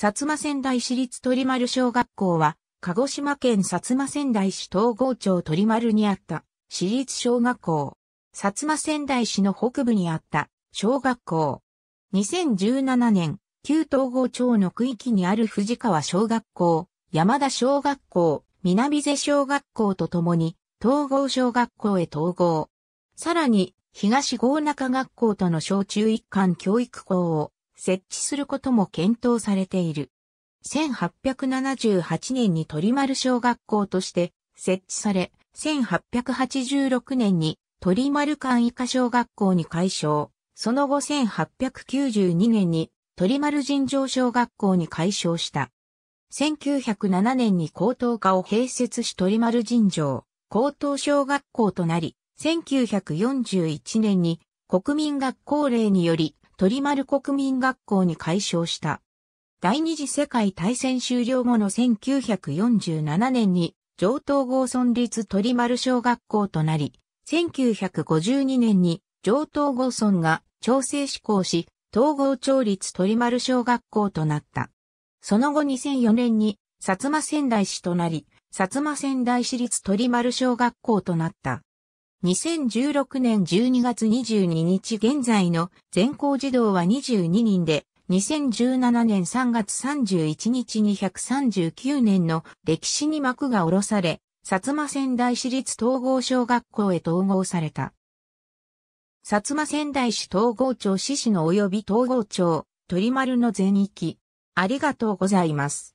薩摩仙台市立鳥丸小学校は、鹿児島県薩摩仙台市東郷町鳥丸にあった市立小学校。薩摩仙台市の北部にあった小学校。2017年、旧東郷町の区域にある藤川小学校、山田小学校、南瀬小学校とともに、東郷小学校へ統合。さらに、東郷中学校との小中一貫教育校を設置することも検討されている。1878年に鳥丸小学校として設置され、1886年に鳥丸館以下小学校に改称、その後1892年に鳥丸尋常小学校に改称した。1907年に高等科を併設し鳥丸尋常、高等小学校となり、1941年に国民学校令により鳥丸国民学校に改称した。第二次世界大戦終了後の1947年に上東郷村立鳥丸小学校となり、1952年に上東郷村が調整施行し、統合町立鳥丸小学校となった。その後2004年に薩摩仙台市となり、薩摩仙台市立鳥丸小学校となった。2016年12月22日現在の全校児童は22人で、2017年3月31日に139年の歴史に幕が下ろされ、薩摩仙台市立統合小学校へ統合された。薩摩仙台市統合町市市の及び統合町、鳥丸の全域。ありがとうございます。